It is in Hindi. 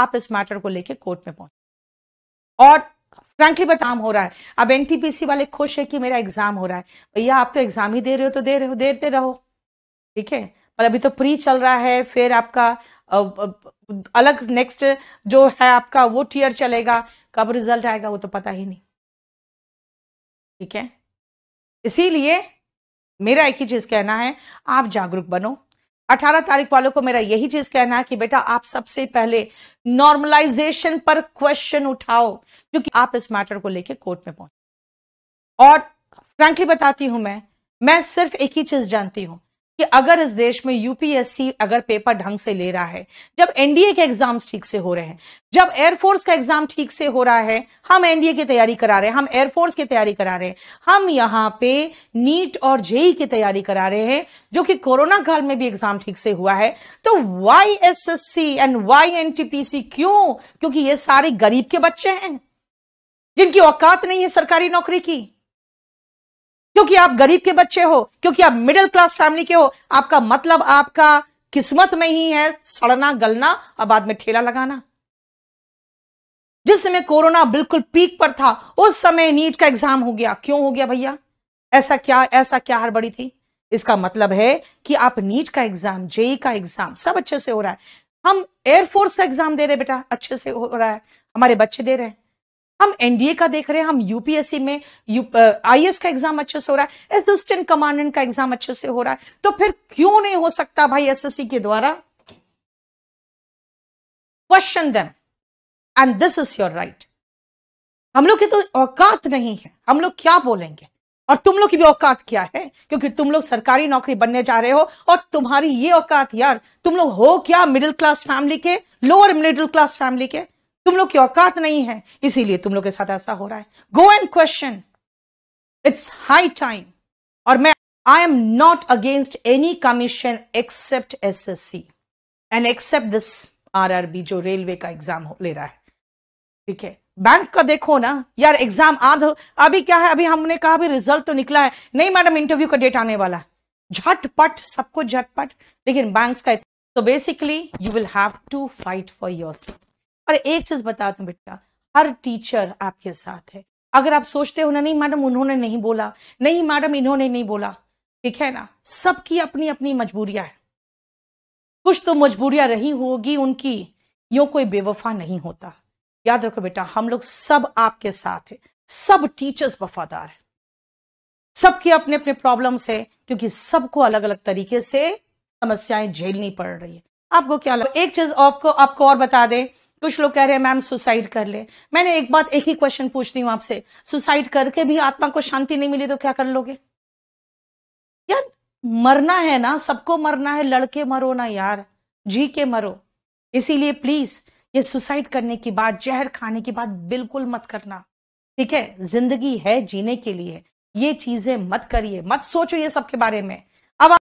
आप इस मैटर को लेके कोर्ट में पहुंचे और फ्रेंकली बताम हो रहा है अब एनटीपीसी वाले खुश है कि मेरा एग्जाम हो रहा है भैया आप तो एग्जाम ही दे रहे हो तो दे रहे हो देते रहो ठीक है पर अभी तो प्री चल रहा है फिर आपका अलग नेक्स्ट जो है आपका वो टीयर चलेगा कब रिजल्ट आएगा वो तो पता ही नहीं ठीक है इसीलिए मेरा एक ही चीज कहना है आप जागरूक बनो 18 तारीख वालों को मेरा यही चीज कहना है कि बेटा आप सबसे पहले नॉर्मलाइजेशन पर क्वेश्चन उठाओ क्योंकि आप इस मैटर को लेकर कोर्ट में पहुंचे और फ्रेंकली बताती हूं मैं मैं सिर्फ एक ही चीज जानती हूं कि अगर इस देश में यूपीएससी अगर पेपर ढंग से ले रहा है जब एनडीए के एग्जाम्स ठीक से हो रहे हैं जब एयरफोर्स का एग्जाम ठीक से हो रहा है हम एनडीए की तैयारी करा रहे हैं हम एयरफोर्स की तैयारी करा रहे हैं हम यहाँ पे नीट और जेई e e की तैयारी करा रहे हैं जो कि कोरोना काल में भी एग्जाम ठीक से हुआ है तो why S S C and why N T P C क्यों क्योंकि ये सारे गरीब के बच्चे हैं जिनकी औकात नहीं है सरकारी नौकरी की क्योंकि आप गरीब के बच्चे हो क्योंकि आप मिडिल क्लास फैमिली के हो आपका मतलब आपका किस्मत में ही है सड़ना गलना और बाद में ठेला लगाना जिस समय कोरोना बिल्कुल पीक पर था उस समय नीट का एग्जाम हो गया क्यों हो गया भैया ऐसा क्या ऐसा क्या हड़बड़ी थी इसका मतलब है कि आप नीट का एग्जाम जेई e का एग्जाम सब अच्छे से हो रहा है हम एयरफोर्स का एग्जाम दे रहे बेटा अच्छे से हो रहा है हमारे बच्चे दे रहे हैं हम एनडीए का देख रहे हैं हम यूपीएससी में आई एस का एग्जाम अच्छे से हो रहा है असिस्टेंट कमांडेंट का एग्जाम अच्छे से हो रहा है तो फिर क्यों नहीं हो सकता भाई सी के द्वारा क्वेश्चन दम and this is your right हम लोग की तो औकात नहीं है हम लोग क्या बोलेंगे और तुम लोग की भी औकात क्या है क्योंकि तुम लोग सरकारी नौकरी बनने जा रहे हो और तुम्हारी ये औकात यार तुम लोग हो क्या मिडिल क्लास फैमिली के लोअर मिडिल क्लास फैमिली के तुम लोग की औकात नहीं है इसीलिए तुम लोग के साथ ऐसा हो रहा है go and question it's high time और मैं I am not against any commission except S S C and except this R R B जो रेलवे का एग्जाम ले रहा है ठीक है बैंक का देखो ना यार एग्जाम आध अभी क्या है अभी हमने कहा भी रिजल्ट तो निकला है नहीं मैडम इंटरव्यू का डेट आने वाला है झटपट सब कुछ झटपट लेकिन बैंक का तो basically you will have to fight for yourself और एक चीज बता दू बेटा हर टीचर आपके साथ है अगर आप सोचते हो ना नहीं मैडम उन्होंने नहीं बोला नहीं मैडम इन्होंने नहीं बोला ठीक है ना सबकी अपनी अपनी मजबूरियां है कुछ तो मजबूरियां रही होगी उनकी यो कोई बेवफा नहीं होता याद रखो बेटा हम लोग सब आपके साथ है सब टीचर्स वफादार है सबके अपने अपने प्रॉब्लम्स है क्योंकि सबको अलग अलग तरीके से समस्याएं झेलनी पड़ रही है आपको क्या लगा? एक चीज आपको आपको और बता दें कुछ लोग कह रहे हैं मैम सुसाइड कर ले मैंने एक बात एक ही क्वेश्चन पूछती हूँ आपसे सुसाइड करके भी आत्मा को शांति नहीं मिली तो क्या कर लोगे यार मरना है ना सबको मरना है लड़के मरो ना यार जी के मरो इसीलिए प्लीज ये सुसाइड करने की बात जहर खाने की बात बिल्कुल मत करना ठीक है जिंदगी है जीने के लिए ये चीजें मत करिए मत सोचो ये सबके बारे में अब